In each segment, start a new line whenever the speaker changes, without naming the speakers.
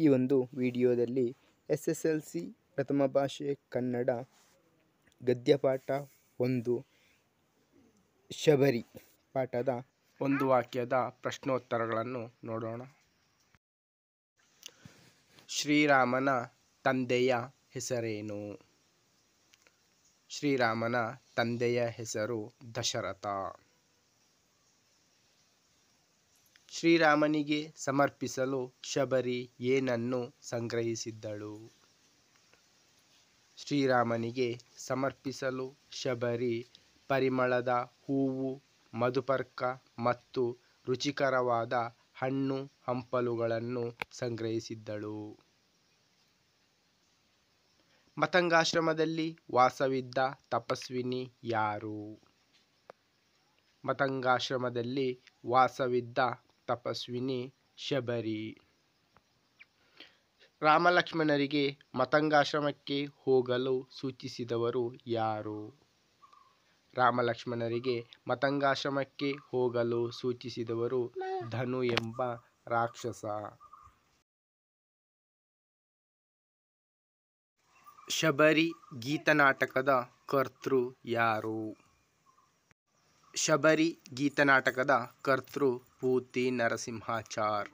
ಈ ಒಂದು ವಿಡಿಯೋದಲ್ಲಿ ಎಸ್ ಎಸ್ ಎಲ್ ಸಿ ಪ್ರಥಮ ಭಾಷೆ ಕನ್ನಡ ಗದ್ಯಪಾಠ ಒಂದು ಶಬರಿ ಪಾಠದ ಒಂದು ವಾಕ್ಯದ ಪ್ರಶ್ನೋತ್ತರಗಳನ್ನು ನೋಡೋಣ ಶ್ರೀರಾಮನ ತಂದೆಯ ಹೆಸರೇನು ಶ್ರೀರಾಮನ ತಂದೆಯ ಹೆಸರು ದಶರಥ ಶ್ರೀರಾಮನಿಗೆ ಸಮರ್ಪಿಸಲು ಶಬರಿ ಏನನ್ನು ಸಂಗ್ರಹಿಸಿದ್ದಳು ಶ್ರೀರಾಮನಿಗೆ ಸಮರ್ಪಿಸಲು ಶಬರಿ ಪರಿಮಳದ ಹೂವು ಮಧುಪರ್ಕ ಮತ್ತು ರುಚಿಕರವಾದ ಹಣ್ಣು ಹಂಪಲುಗಳನ್ನು ಸಂಗ್ರಹಿಸಿದ್ದಳು ಮತಂಗಾಶ್ರಮದಲ್ಲಿ ವಾಸವಿದ್ದ ತಪಸ್ವಿನಿ ಯಾರು ಮತಂಗಾಶ್ರಮದಲ್ಲಿ ವಾಸವಿದ್ದ ತಪಸ್ವಿನಿ ಶಬರಿ ರಾಮಲಕ್ಷ್ಮಣರಿಗೆ ಮತಂಗಾಶ್ರಮಕ್ಕೆ ಹೋಗಲು ಸೂಚಿಸಿದವರು ಯಾರು ರಾಮಲಕ್ಷ್ಮಣರಿಗೆ ಮತಂಗಾಶ್ರಮಕ್ಕೆ ಹೋಗಲು ಸೂಚಿಸಿದವರು ಧನು ಎಂಬ ರಾಕ್ಷಸ ಶಬರಿ ಗೀತನಾಟಕದ ಕರ್ತೃ ಯಾರು ಶಬರಿ ಗೀತನಾಟಕದ ಕರ್ತೃ ಪೂತಿ ನರಸಿಂಹಾಚಾರ್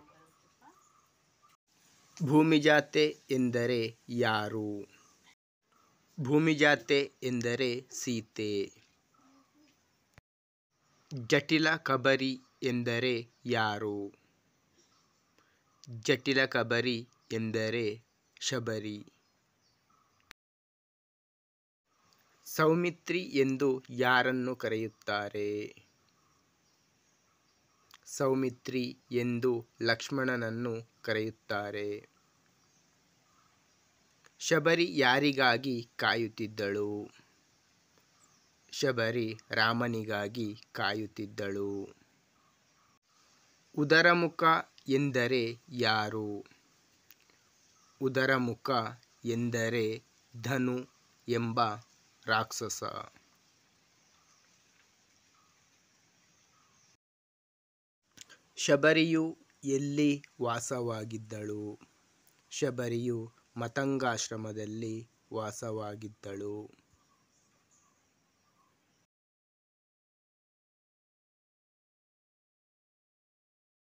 ಭೂಮಿಜಾತೆ ಎಂದರೆ ಯಾರು ಭೂಮಿಜಾತೆ ಎಂದರೆ ಸೀತೆ ಜಟಿಲ ಕಬರಿ ಎಂದರೆ ಯಾರು ಜಟಿಲ ಕಬರಿ ಎಂದರೆ ಶಬರಿ ಸೌಮಿತ್ರಿ ಎಂದು ಯಾರನ್ನು ಕರೆಯುತ್ತಾರೆ ಸೌಮಿತ್ರಿ ಎಂದು ಲಕ್ಷ್ಮಣನನ್ನು ಕರೆಯುತ್ತಾರೆ ಶಬರಿ ಯಾರಿಗಾಗಿ ಕಾಯುತ್ತಿದ್ದಳು ಶಬರಿ ರಾಮನಿಗಾಗಿ ಕಾಯುತ್ತಿದ್ದಳು ಉದರಮುಖ ಎಂದರೆ ಯಾರು ಉದರಮುಖ ಎಂದರೆ ಧನು ಎಂಬ ರಾಕ್ಷಸ ಶಬರಿಯು ಎಲ್ಲಿ ವಾಸವಾಗಿದ್ದಳು ಶಬರಿಯು ಮತಂಗಾಶ್ರಮದಲ್ಲಿ ವಾಸವಾಗಿದ್ದಳು